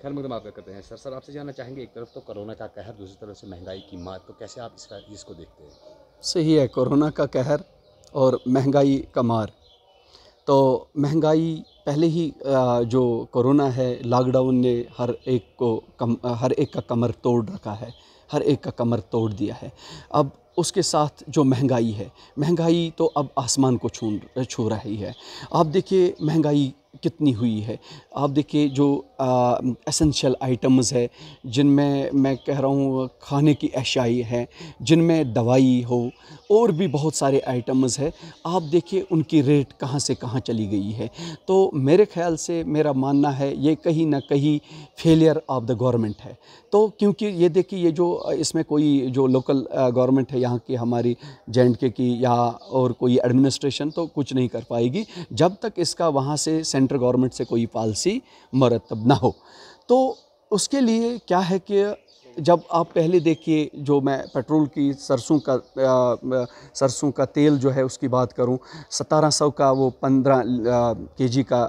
खैर मुकदम आप करते हैं सर सर आपसे जानना चाहेंगे एक तरफ तो कोरोना का कहर दूसरी तरफ से महंगाई की मार तो कैसे आप इसका इसको देखते हैं सही है कोरोना का कहर और महंगाई का मार तो महंगाई पहले ही जो कोरोना है लॉकडाउन ने हर एक को कम हर एक का कमर तोड़ रखा है हर एक का कमर तोड़ दिया है अब उसके साथ जो महंगाई है महंगाई तो अब आसमान को छू छू रही है आप देखिए महंगाई कितनी हुई है आप देखिए जो एसेंशियल आइटम्स है जिनमें मैं कह रहा हूँ खाने की अशाई है जिनमें दवाई हो और भी बहुत सारे आइटम्स है आप देखिए उनकी रेट कहाँ से कहाँ चली गई है तो मेरे ख्याल से मेरा मानना है ये कहीं ना कहीं फेलियर ऑफ द गवर्नमेंट है तो क्योंकि ये देखिए ये जो इसमें कोई जो लोकल गवर्नमेंट है यहाँ की हमारी जे की या और कोई एडमिनिस्ट्रेशन तो कुछ नहीं कर पाएगी जब तक इसका वहाँ से सेंट सेंट्रल गवर्नमेंट से कोई पॉलिसी मरतब ना हो तो उसके लिए क्या है कि जब आप पहले देखिए जो मैं पेट्रोल की सरसों का आ, सरसों का तेल जो है उसकी बात करूं सतारह सौ का वो पंद्रह के जी का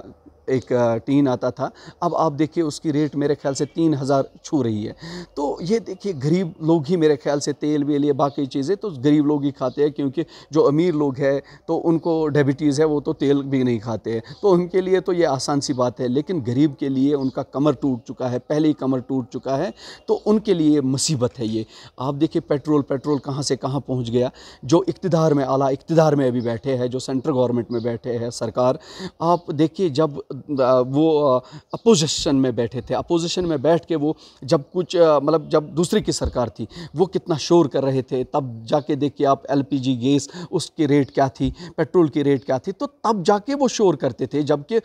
एक टीन आता था अब आप देखिए उसकी रेट मेरे ख्याल से तीन हज़ार छू रही है तो ये देखिए गरीब लोग ही मेरे ख्याल से तेल वेल ये बाकी चीज़ें तो गरीब लोग ही खाते हैं क्योंकि जो अमीर लोग हैं तो उनको डायबिटीज़ है वो तो तेल भी नहीं खाते हैं तो उनके लिए तो ये आसान सी बात है लेकिन गरीब के लिए उनका कमर टूट चुका है पहले ही कमर टूट चुका है तो उनके लिए मुसीबत है ये आप देखिए पेट्रोल पेट्रोल कहाँ से कहाँ पहुँच गया जो इकतदार में आला इकतदार में अभी बैठे हैं जो सेंट्रल गवर्नमेंट में बैठे हैं सरकार आप देखिए जब वो अपोजिशन में बैठे थे अपोजिशन में बैठ के वो जब कुछ मतलब जब दूसरी की सरकार थी वो कितना शोर कर रहे थे तब जाके देखिए आप एलपीजी गैस उसकी रेट क्या थी पेट्रोल की रेट क्या थी तो तब जाके वो शोर करते थे जबकि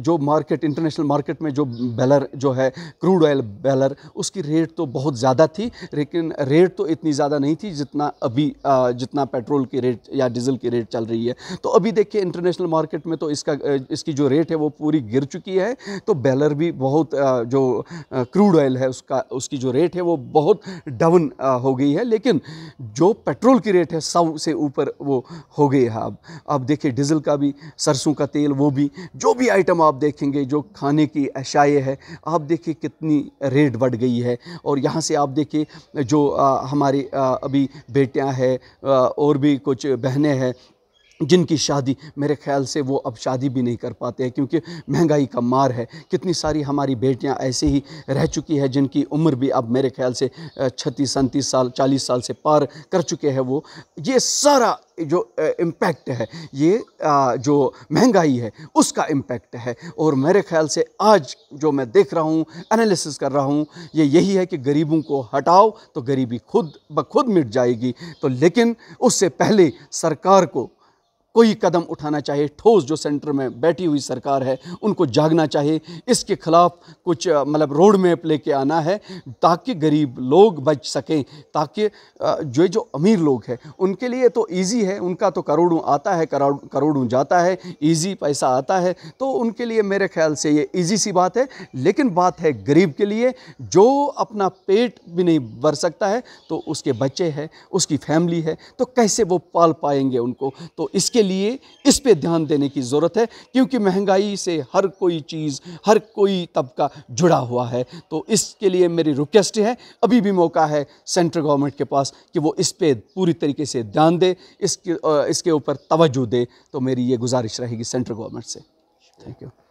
जो मार्केट इंटरनेशनल मार्केट में जो बैलर जो है क्रूड ऑयल बैलर उसकी रेट तो बहुत ज़्यादा थी लेकिन रेट तो इतनी ज़्यादा नहीं थी जितना अभी जितना पेट्रोल की रेट या डीजल की रेट चल रही है तो अभी देखिए इंटरनेशनल मार्केट में तो इसका इसकी जो रेट रेट है वो पूरी गिर चुकी है तो बैलर भी बहुत जो क्रूड ऑयल है उसका उसकी जो रेट है वो बहुत डाउन हो गई है लेकिन जो पेट्रोल की रेट है सौ से ऊपर वो हो गई है अब अब देखिए डीजल का भी सरसों का तेल वो भी जो भी आइटम आप देखेंगे जो खाने की अशाए है आप देखिए कितनी रेट बढ़ गई है और यहाँ से आप देखिए जो हमारी अभी बेटियाँ हैं और भी कुछ बहनें हैं जिनकी शादी मेरे ख्याल से वो अब शादी भी नहीं कर पाते हैं क्योंकि महंगाई का मार है कितनी सारी हमारी बेटियां ऐसे ही रह चुकी है जिनकी उम्र भी अब मेरे ख्याल से छत्तीस सैंतीस साल चालीस साल से पार कर चुके हैं वो ये सारा जो इम्पैक्ट है ये जो महंगाई है उसका इम्पैक्ट है और मेरे ख्याल से आज जो मैं देख रहा हूँ एनालिसिस कर रहा हूँ ये यही है कि गरीबों को हटाओ तो गरीबी खुद ब खुद मिट जाएगी तो लेकिन उससे पहले सरकार को कोई कदम उठाना चाहिए ठोस जो सेंटर में बैठी हुई सरकार है उनको जागना चाहिए इसके खिलाफ कुछ मतलब रोड मैप लेके आना है ताकि गरीब लोग बच सकें ताकि जो जो अमीर लोग हैं उनके लिए तो ईजी है उनका तो करोड़ों आता है करोड़ करोड़ों जाता है ईजी पैसा आता है तो उनके लिए मेरे ख्याल से ये ईजी सी बात है लेकिन बात है गरीब के लिए जो अपना पेट भी नहीं भर सकता है तो उसके बच्चे हैं उसकी फैमिली है तो कैसे वो पाल पाएंगे उनको तो इसके लिए इस पे ध्यान देने की ज़रूरत है क्योंकि महंगाई से हर कोई चीज़ हर कोई तबका जुड़ा हुआ है तो इसके लिए मेरी रिक्वेस्ट है अभी भी मौका है सेंट्रल गवर्नमेंट के पास कि वो इस पर पूरी तरीके से ध्यान दे इसके इसके ऊपर तवज्जो दे तो मेरी ये गुजारिश रहेगी सेंट्रल गवर्नमेंट से थैंक यू